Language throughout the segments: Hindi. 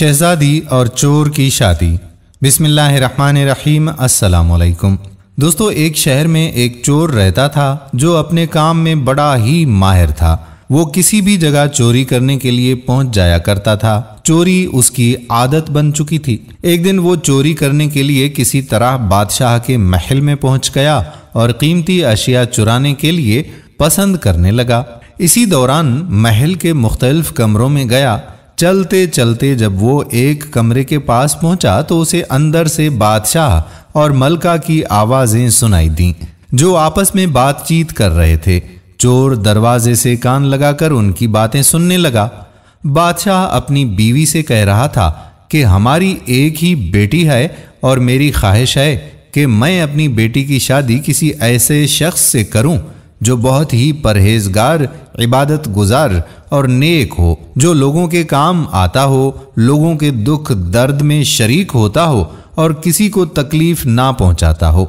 शहजादी और चोर की शादी बिसमीम असलकुम दोस्तों एक शहर में एक चोर रहता था जो अपने काम में बड़ा ही माहिर था वो किसी भी जगह चोरी करने के लिए पहुंच जाया करता था चोरी उसकी आदत बन चुकी थी एक दिन वो चोरी करने के लिए किसी तरह बादशाह के महल में पहुंच गया और कीमती अशिया चुराने के लिए पसंद करने लगा इसी दौरान महल के मुख्तलिफ कमरों में गया चलते चलते जब वो एक कमरे के पास पहुंचा तो उसे अंदर से बादशाह और मलका की आवाजें सुनाई दी जो आपस में बातचीत कर रहे थे चोर दरवाजे से कान लगाकर उनकी बातें सुनने लगा बादशाह अपनी बीवी से कह रहा था कि हमारी एक ही बेटी है और मेरी ख्वाहिश है कि मैं अपनी बेटी की शादी किसी ऐसे शख्स से करूं जो बहुत ही परहेजगार इबादत गुजार और नेक हो जो लोगों के काम आता हो लोगों के दुख दर्द में शरीक होता हो और किसी को तकलीफ ना पहुंचाता हो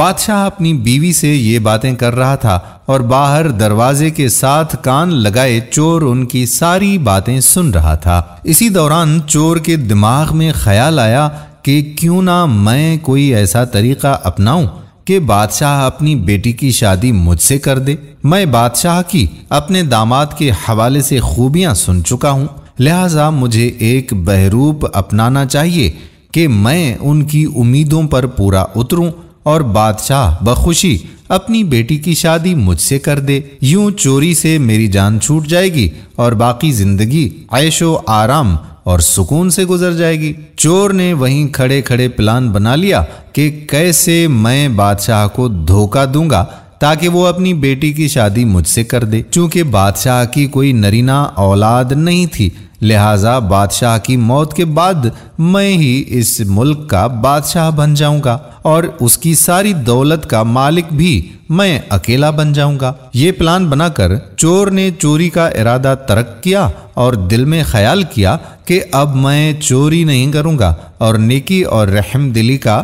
बादशाह अपनी बीवी से ये बातें कर रहा था और बाहर दरवाजे के साथ कान लगाए चोर उनकी सारी बातें सुन रहा था इसी दौरान चोर के दिमाग में ख्याल आया कि क्यों ना मैं कोई ऐसा तरीका अपनाऊं कि बादशाह अपनी बेटी की शादी मुझसे कर दे मैं बादशाह की अपने दामाद के हवाले से खूबियां सुन चुका हूं लिहाजा मुझे एक बहरूप अपनाना चाहिए कि मैं उनकी उम्मीदों पर पूरा उतरूं और बादशाह बखुशी अपनी बेटी की शादी मुझसे कर दे यूं चोरी से मेरी जान छूट जाएगी और बाकी ज़िंदगी ऐशो आराम और सुकून से गुजर जाएगी चोर ने वहीं खड़े खड़े प्लान बना लिया कि कैसे मैं बादशाह को धोखा दूंगा ताकि वो अपनी बेटी की शादी मुझसे कर दे चूंकि बादशाह की कोई नरीना औलाद नहीं थी लिहाजा बादशाह की मौत के बाद मैं ही इस मुल्क का बादशाह बन जाऊंगा और उसकी सारी दौलत का मालिक भी मैं अकेला बन जाऊंगा ये प्लान बनाकर चोर ने चोरी का इरादा तरक किया और दिल में ख्याल किया कि अब मैं चोरी नहीं करूंगा और नेकी और रहम दिली का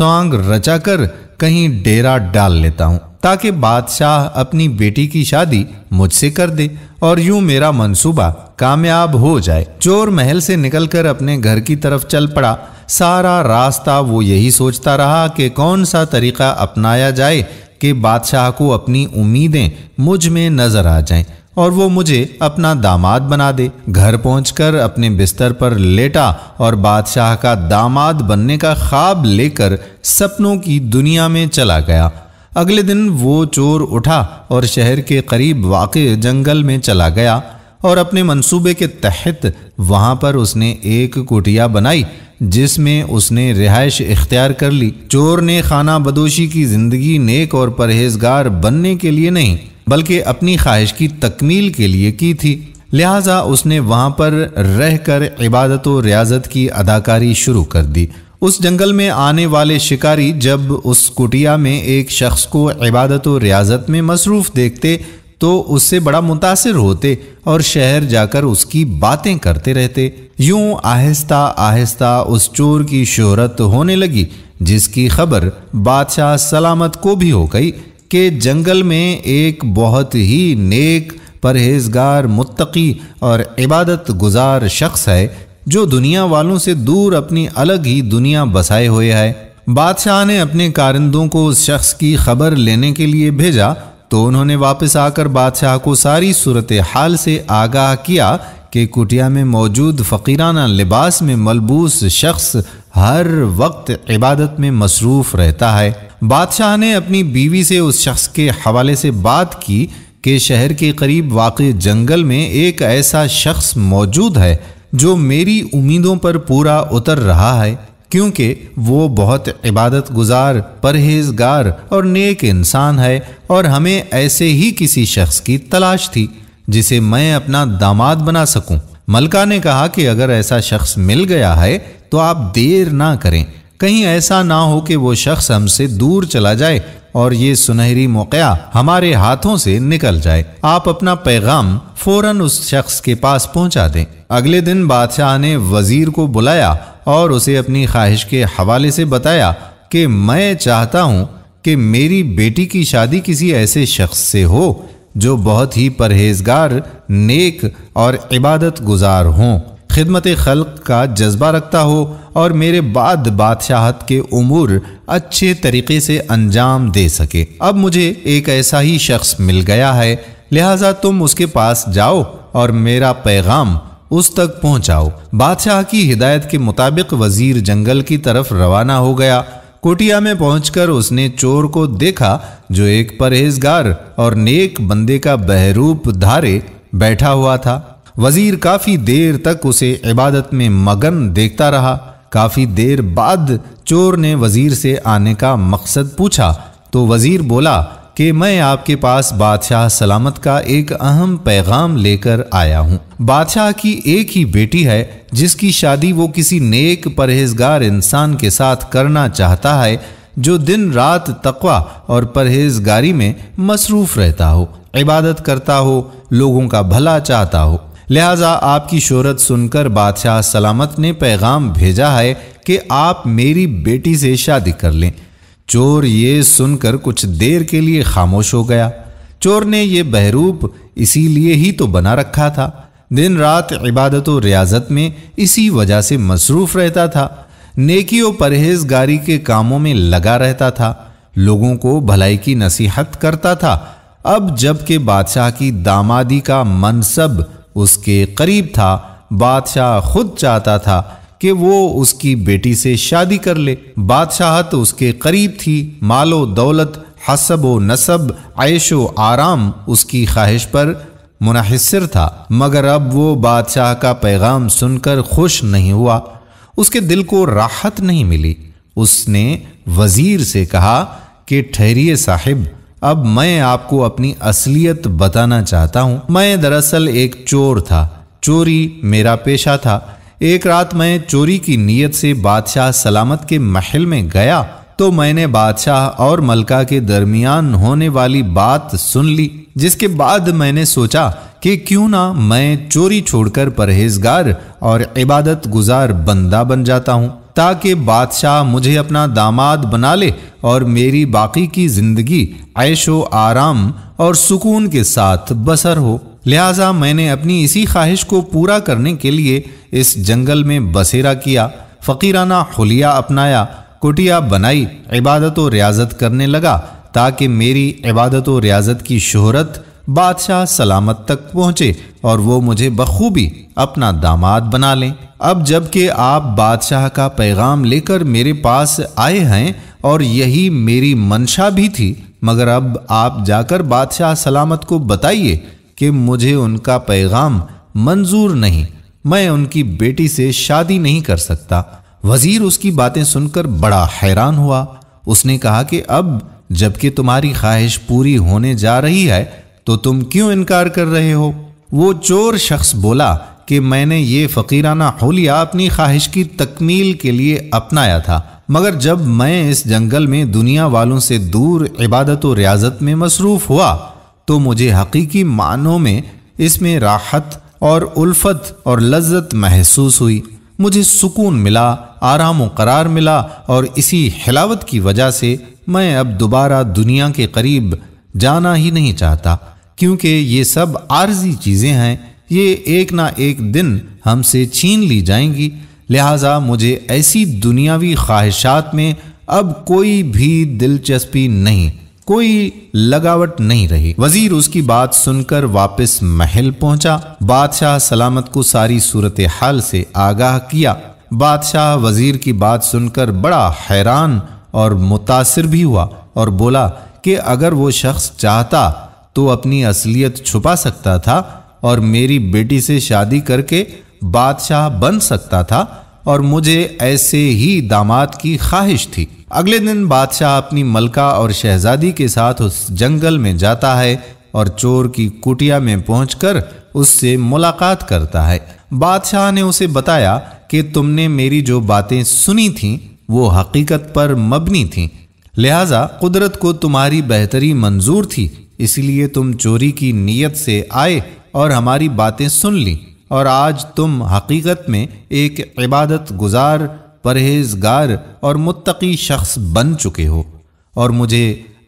रचा रचाकर कहीं डेरा डाल लेता हूँ ताकि बादशाह अपनी बेटी की शादी मुझसे कर दे और यूं मेरा मंसूबा कामयाब हो जाए चोर महल से निकलकर अपने घर की तरफ चल पड़ा सारा रास्ता वो यही सोचता रहा कि कौन सा तरीका अपनाया जाए कि बादशाह को अपनी उम्मीदें मुझ में नजर आ जाएं और वो मुझे अपना दामाद बना दे घर पहुंचकर अपने बिस्तर पर लेटा और बादशाह का दामाद बनने का ख्वाब लेकर सपनों की दुनिया में चला गया अगले दिन वो चोर उठा और शहर के करीब वाक़ जंगल में चला गया और अपने मंसूबे के तहत वहाँ पर उसने एक कुटिया बनाई जिसमें उसने रिहाइश इख्तियार कर ली चोर ने खाना बदोशी की ज़िंदगी नेक और परहेजगार बनने के लिए नहीं बल्कि अपनी ख्वाहिश की तकमील के लिए की थी लिहाजा उसने वहाँ पर रहकर इबादत व रियाजत की अदाकारी शुरू कर दी उस जंगल में आने वाले शिकारी जब उस कुटिया में एक शख्स को इबादत और रियाजत में मसरूफ़ देखते तो उससे बड़ा मुतासर होते और शहर जाकर उसकी बातें करते रहते यूं आहिस्ता आहिस्ता उस चोर की शोहरत होने लगी जिसकी खबर बादशाह सलामत को भी हो गई कि जंगल में एक बहुत ही नेक परहेजगार मुत्तकी और इबादत गुजार शख्स है जो दुनिया वालों से दूर अपनी अलग ही दुनिया बसाए हुए है बादशाह ने अपने कारिंदों को उस शख्स की खबर लेने के लिए भेजा तो उन्होंने वापस आकर बादशाह को सारी सूरत हाल से आगाह किया कि कुटिया में मौजूद फ़कीराना लिबास में मलबूस शख्स हर वक्त इबादत में मसरूफ़ रहता है बादशाह ने अपनी बीवी से उस शख्स के हवाले से बात की कि शहर के करीब वाक़ जंगल में एक ऐसा शख्स मौजूद है जो मेरी उम्मीदों पर पूरा उतर रहा है क्योंकि वो बहुत इबादत गुजार परहेजगार और नेक इंसान है और हमें ऐसे ही किसी शख्स की तलाश थी जिसे मैं अपना दामाद बना सकूं। मलका ने कहा कि अगर ऐसा शख्स मिल गया है तो आप देर ना करें कहीं ऐसा ना हो कि वो शख्स हमसे दूर चला जाए और ये सुनहरी मौक़ा हमारे हाथों से निकल जाए आप अपना पैगाम फौरन उस शख्स के पास पहुंचा दें अगले दिन बादशाह ने वजीर को बुलाया और उसे अपनी ख्वाहिश के हवाले से बताया कि मैं चाहता हूँ कि मेरी बेटी की शादी किसी ऐसे शख्स से हो जो बहुत ही परहेजगार नेक और इबादत गुजार हों खिदमत खल्क का जज्बा रखता हो और मेरे बाद बादशाहत के उमूर अच्छे तरीके से अंजाम दे सके अब मुझे एक ऐसा ही शख्स मिल गया है लिहाजा तुम उसके पास जाओ और मेरा पैगाम उस तक पहुंचाओ बादशाह की हिदायत के मुताबिक वजीर जंगल की तरफ रवाना हो गया कोटिया में पहुंचकर उसने चोर को देखा जो एक परहेजगार और नेक बंदे का बहरूप धारे बैठा हुआ था वजीर काफ़ी देर तक उसे इबादत में मगन देखता रहा काफ़ी देर बाद चोर ने वज़ीर से आने का मकसद पूछा तो वज़ीर बोला कि मैं आपके पास बादशाह सलामत का एक अहम पैगाम लेकर आया हूँ बादशाह की एक ही बेटी है जिसकी शादी वो किसी नेक परहेजगार इंसान के साथ करना चाहता है जो दिन रात तकवा और परहेजगारी में मसरूफ़ रहता हो इबादत करता हो लोगों का भला चाहता हो लिहाजा आपकी शोहरत सुनकर बादशाह सलामत ने पैगाम भेजा है कि आप मेरी बेटी से शादी कर लें चोर ये सुनकर कुछ देर के लिए खामोश हो गया चोर ने यह बहरूप इसीलिए ही तो बना रखा था दिन रात इबादत और रियाजत में इसी वजह से मसरूफ़ रहता था नेकी और परहेजगारी के कामों में लगा रहता था लोगों को भलाई की नसीहत करता था अब जबकि बादशाह की दामादी का मनसब उसके करीब था बादशाह खुद चाहता था कि वो उसकी बेटी से शादी कर ले बादशाहत उसके करीब थी मालो दौलत हसब व नसब ऐश व आराम उसकी ख्वाहिश पर मुनहसर था मगर अब वो बादशाह का पैगाम सुनकर खुश नहीं हुआ उसके दिल को राहत नहीं मिली उसने वज़ीर से कहा कि ठहरिए साहिब अब मैं आपको अपनी असलियत बताना चाहता हूँ मैं दरअसल एक चोर था चोरी मेरा पेशा था एक रात मैं चोरी की नीयत से बादशाह सलामत के महल में गया तो मैंने बादशाह और मलका के दरमियान होने वाली बात सुन ली जिसके बाद मैंने सोचा कि क्यों ना मैं चोरी छोड़कर परहेजगार और इबादत गुजार बंदा बन जाता हूँ ताकि बादशाह मुझे अपना दामाद बना ले और मेरी बाकी की ज़िंदगी ऐशो आराम और सुकून के साथ बसर हो लिहाजा मैंने अपनी इसी ख्वाहिश को पूरा करने के लिए इस जंगल में बसेरा किया फ़कीराना खुलिया अपनाया कुटिया बनाई इबादत व रियाजत करने लगा ताकि मेरी इबादत व रियाजत की शहरत बादशाह सलामत तक पहुँचे और वो मुझे बखूबी अपना दामाद बना लें अब जबकि आप बादशाह का पैगाम लेकर मेरे पास आए हैं और यही मेरी मंशा भी थी मगर अब आप जाकर बादशाह सलामत को बताइए कि मुझे उनका पैगाम मंजूर नहीं मैं उनकी बेटी से शादी नहीं कर सकता वजीर उसकी बातें सुनकर बड़ा हैरान हुआ उसने कहा कि अब जबकि तुम्हारी ख्वाहिश पूरी होने जा रही है तो तुम क्यों इनकार कर रहे हो वो चोर शख्स बोला कि मैंने ये फ़कीराना होलिया अपनी ख्वाहिश की तकमील के लिए अपनाया था मगर जब मैं इस जंगल में दुनिया वालों से दूर इबादत व रियाजत में मसरूफ़ हुआ तो मुझे हकीकी मानों में इसमें राहत और उल्फत और लज्जत महसूस हुई मुझे सुकून मिला आराम व करार मिला और इसी हिलावत की वजह से मैं अब दोबारा दुनिया के करीब जाना ही नहीं चाहता क्योंकि ये सब आर्जी चीज़ें हैं ये एक ना एक दिन हमसे छीन ली जाएंगी लिहाजा मुझे ऐसी दुनियावी ख्वाहिशात में अब कोई भी दिलचस्पी नहीं कोई लगावट नहीं रही वजीर उसकी बात सुनकर वापस महल पहुंचा बादशाह सलामत को सारी सूरत हाल से आगाह किया बादशाह वजीर की बात सुनकर बड़ा हैरान और मुतासर भी हुआ और बोला कि अगर वो शख्स चाहता तो अपनी असलियत छुपा सकता था और मेरी बेटी से शादी करके बादशाह बन सकता था और मुझे ऐसे ही दामाद की ख्वाहिश थी अगले दिन बादशाह अपनी मलका और शहजादी के साथ उस जंगल में जाता है और चोर की कुटिया में पहुंचकर उससे मुलाकात करता है बादशाह ने उसे बताया कि तुमने मेरी जो बातें सुनी थीं वो हकीकत पर मबनी थीं लिहाजा कुदरत को तुम्हारी बेहतरी मंजूर थी इसलिए तुम चोरी की नीयत से आए और हमारी बातें सुन ली और आज तुम हकीकत में एक इबादत गुजार परहेजगार और मुत्तकी शख्स बन चुके हो और मुझे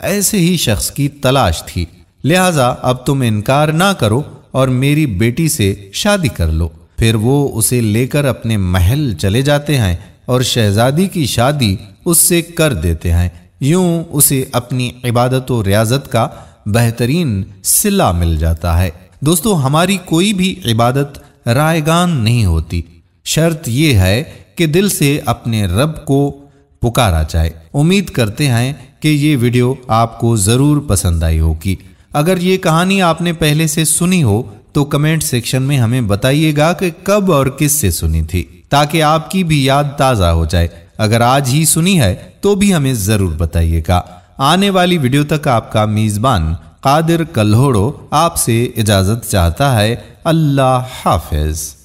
ऐसे ही शख्स की तलाश थी लिहाजा अब तुम इनकार ना करो और मेरी बेटी से शादी कर लो फिर वो उसे लेकर अपने महल चले जाते हैं और शहजादी की शादी उससे कर देते हैं यूं उसे अपनी इबादत व रियाजत का बेहतरीन सिला मिल जाता है दोस्तों हमारी कोई भी इबादत रायगान नहीं होती शर्त यह है कि दिल से अपने रब को पुकारा जाए उम्मीद करते हैं कि ये वीडियो आपको ज़रूर पसंद आई होगी अगर ये कहानी आपने पहले से सुनी हो तो कमेंट सेक्शन में हमें बताइएगा कि कब और किस से सुनी थी ताकि आपकी भी याद ताज़ा हो जाए अगर आज ही सुनी है तो भी हमें ज़रूर बताइएगा आने वाली वीडियो तक आपका मेज़बान कादिर कल्होड़ो आपसे इजाज़त चाहता है अल्लाह हाफिज़